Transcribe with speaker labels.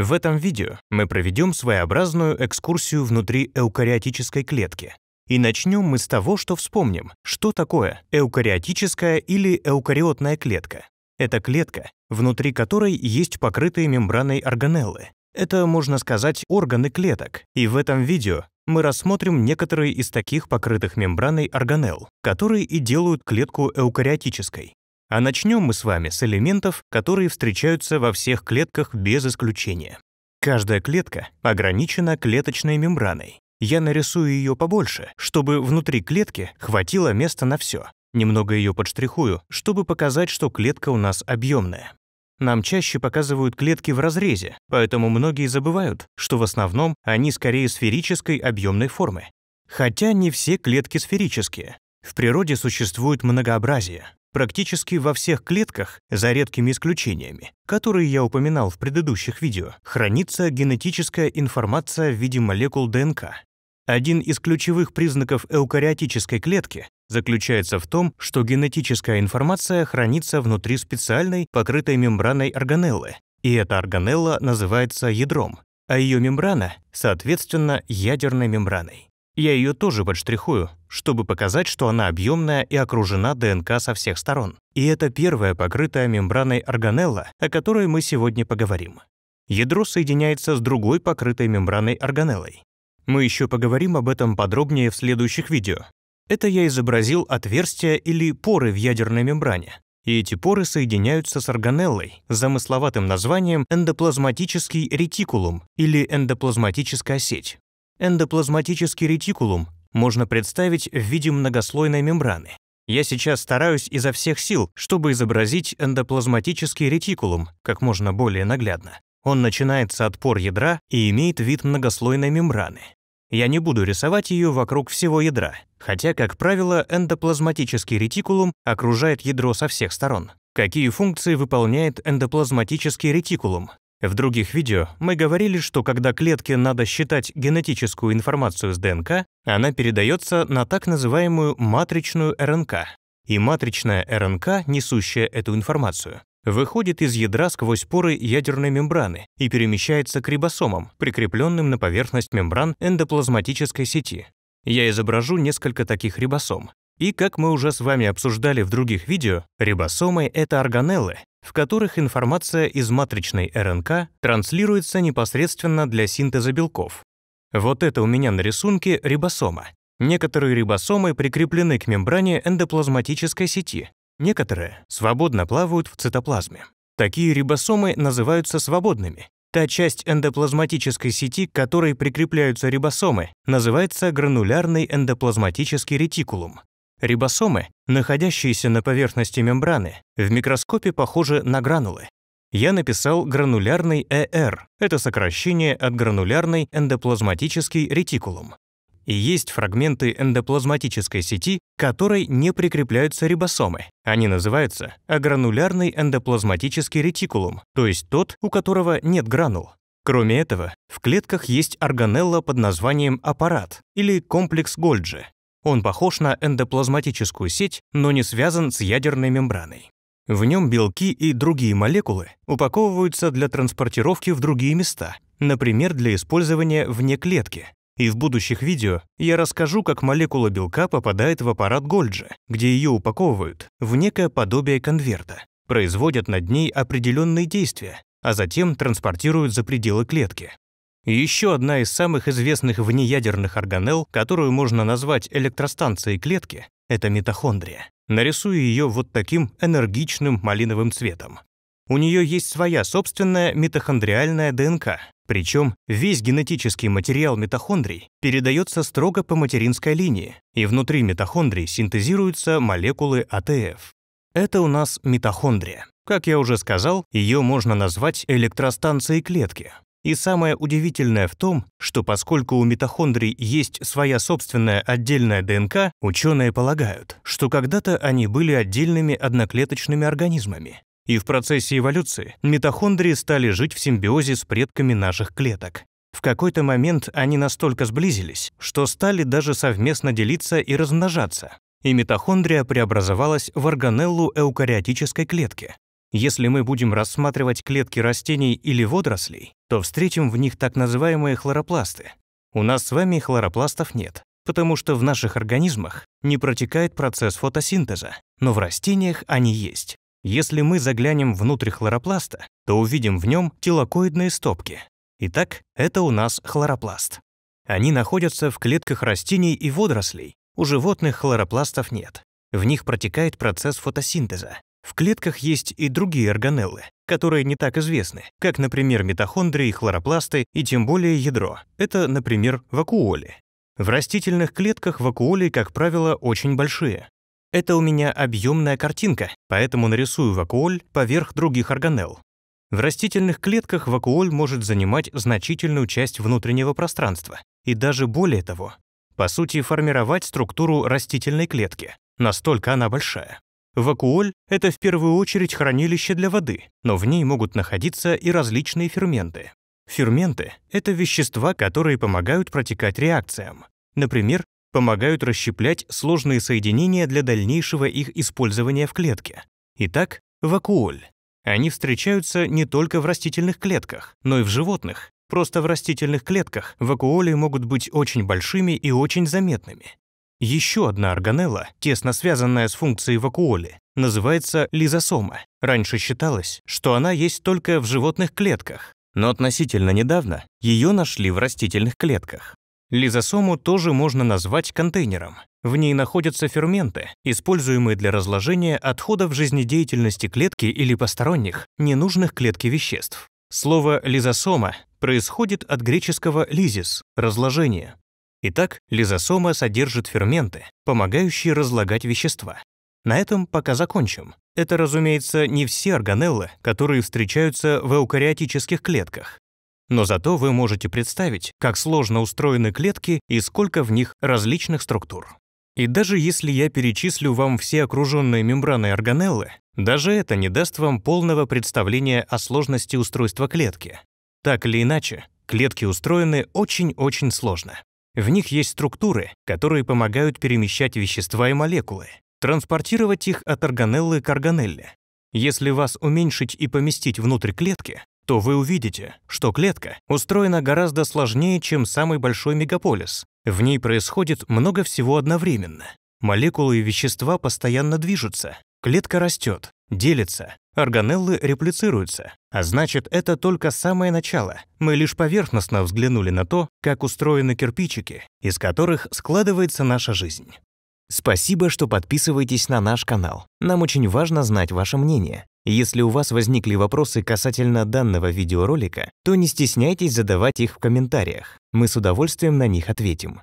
Speaker 1: В этом видео мы проведем своеобразную экскурсию внутри эукариотической клетки. И начнем мы с того, что вспомним, что такое эукариотическая или эукариотная клетка. Это клетка, внутри которой есть покрытые мембраной органеллы. Это, можно сказать, органы клеток, и в этом видео мы рассмотрим некоторые из таких покрытых мембраной органелл, которые и делают клетку эукариотической. А начнем мы с вами с элементов, которые встречаются во всех клетках без исключения. Каждая клетка ограничена клеточной мембраной. Я нарисую ее побольше, чтобы внутри клетки хватило места на все. Немного ее подштрихую, чтобы показать, что клетка у нас объемная. Нам чаще показывают клетки в разрезе, поэтому многие забывают, что в основном они скорее сферической объемной формы. Хотя не все клетки сферические. В природе существует многообразие, Практически во всех клетках, за редкими исключениями, которые я упоминал в предыдущих видео, хранится генетическая информация в виде молекул ДНК. Один из ключевых признаков эукариотической клетки заключается в том, что генетическая информация хранится внутри специальной, покрытой мембраной органеллы, и эта органелла называется ядром, а ее мембрана, соответственно, ядерной мембраной. Я ее тоже подштрихую, чтобы показать, что она объемная и окружена ДНК со всех сторон. И это первая покрытая мембраной органелла, о которой мы сегодня поговорим. Ядро соединяется с другой покрытой мембраной органеллой. Мы еще поговорим об этом подробнее в следующих видео. Это я изобразил отверстия или поры в ядерной мембране. И эти поры соединяются с органеллой, замысловатым названием эндоплазматический ретикулум или эндоплазматическая сеть. Эндоплазматический ретикулум можно представить в виде многослойной мембраны. Я сейчас стараюсь изо всех сил, чтобы изобразить эндоплазматический ретикулум как можно более наглядно. Он начинается от пор ядра и имеет вид многослойной мембраны. Я не буду рисовать ее вокруг всего ядра, хотя, как правило, эндоплазматический ретикулум окружает ядро со всех сторон. Какие функции выполняет эндоплазматический ретикулум? В других видео мы говорили, что когда клетке надо считать генетическую информацию с ДНК, она передается на так называемую матричную РНК. И матричная РНК, несущая эту информацию, выходит из ядра сквозь поры ядерной мембраны и перемещается к рибосомам, прикрепленным на поверхность мембран эндоплазматической сети. Я изображу несколько таких рибосом. И как мы уже с вами обсуждали в других видео, рибосомы — это органеллы, в которых информация из матричной РНК транслируется непосредственно для синтеза белков. Вот это у меня на рисунке рибосома. Некоторые рибосомы прикреплены к мембране эндоплазматической сети, некоторые свободно плавают в цитоплазме. Такие рибосомы называются свободными. Та часть эндоплазматической сети, к которой прикрепляются рибосомы, называется гранулярный эндоплазматический ретикулум. Рибосомы, находящиеся на поверхности мембраны, в микроскопе похожи на гранулы. Я написал гранулярный ЭР, это сокращение от гранулярный эндоплазматический ретикулум. И есть фрагменты эндоплазматической сети, к которой не прикрепляются рибосомы. Они называются агранулярный эндоплазматический ретикулум, то есть тот, у которого нет гранул. Кроме этого, в клетках есть органелла под названием аппарат или комплекс Гольджи, он похож на эндоплазматическую сеть, но не связан с ядерной мембраной. В нем белки и другие молекулы упаковываются для транспортировки в другие места, например, для использования вне клетки. И в будущих видео я расскажу, как молекула белка попадает в аппарат Гольджи, где ее упаковывают в некое подобие конверта, производят над ней определенные действия, а затем транспортируют за пределы клетки еще одна из самых известных внеядерных органелл, которую можно назвать электростанцией клетки, это митохондрия. Нарисую ее вот таким энергичным малиновым цветом. У нее есть своя собственная митохондриальная ДНК, причем весь генетический материал митохондрий передается строго по материнской линии, и внутри митохондрий синтезируются молекулы АТФ. Это у нас митохондрия. Как я уже сказал, ее можно назвать электростанцией клетки, и самое удивительное в том, что поскольку у митохондрий есть своя собственная отдельная ДНК, ученые полагают, что когда-то они были отдельными одноклеточными организмами. И в процессе эволюции митохондрии стали жить в симбиозе с предками наших клеток. В какой-то момент они настолько сблизились, что стали даже совместно делиться и размножаться. И митохондрия преобразовалась в органеллу эукариотической клетки, если мы будем рассматривать клетки растений или водорослей, то встретим в них так называемые хлоропласты. У нас с вами хлоропластов нет, потому что в наших организмах не протекает процесс фотосинтеза, но в растениях они есть. Если мы заглянем внутрь хлоропласта, то увидим в нем телокоидные стопки. Итак, это у нас хлоропласт. Они находятся в клетках растений и водорослей. У животных хлоропластов нет. В них протекает процесс фотосинтеза, в клетках есть и другие органеллы, которые не так известны, как, например, митохондрии, хлоропласты и тем более ядро. Это, например, вакуоли. В растительных клетках вакуоли, как правило, очень большие. Это у меня объемная картинка, поэтому нарисую вакуоль поверх других органелл. В растительных клетках вакуоль может занимать значительную часть внутреннего пространства, и даже более того, по сути, формировать структуру растительной клетки. Настолько она большая. Вакуоль – это в первую очередь хранилище для воды, но в ней могут находиться и различные ферменты. Ферменты – это вещества, которые помогают протекать реакциям. Например, помогают расщеплять сложные соединения для дальнейшего их использования в клетке. Итак, вакуоль. Они встречаются не только в растительных клетках, но и в животных. Просто в растительных клетках вакуоли могут быть очень большими и очень заметными. Еще одна органелла, тесно связанная с функцией вакуоли, называется лизосома. Раньше считалось, что она есть только в животных клетках, но относительно недавно ее нашли в растительных клетках. Лизосому тоже можно назвать контейнером. В ней находятся ферменты, используемые для разложения отходов жизнедеятельности клетки или посторонних, ненужных клетке веществ. Слово «лизосома» происходит от греческого «лизис» — «разложение», Итак, лизосома содержит ферменты, помогающие разлагать вещества. На этом пока закончим. Это, разумеется, не все органеллы, которые встречаются в эукариотических клетках. Но зато вы можете представить, как сложно устроены клетки и сколько в них различных структур. И даже если я перечислю вам все окруженные мембраны органеллы, даже это не даст вам полного представления о сложности устройства клетки. Так или иначе, клетки устроены очень-очень сложно. В них есть структуры, которые помогают перемещать вещества и молекулы, транспортировать их от органеллы к органелле. Если вас уменьшить и поместить внутрь клетки, то вы увидите, что клетка устроена гораздо сложнее, чем самый большой мегаполис. В ней происходит много всего одновременно. Молекулы и вещества постоянно движутся. Клетка растет, делится, Органеллы реплицируются, а значит, это только самое начало. Мы лишь поверхностно взглянули на то, как устроены кирпичики, из которых складывается наша жизнь. Спасибо, что подписываетесь на наш канал. Нам очень важно знать ваше мнение. Если у вас возникли вопросы касательно данного видеоролика, то не стесняйтесь задавать их в комментариях. Мы с удовольствием на них ответим.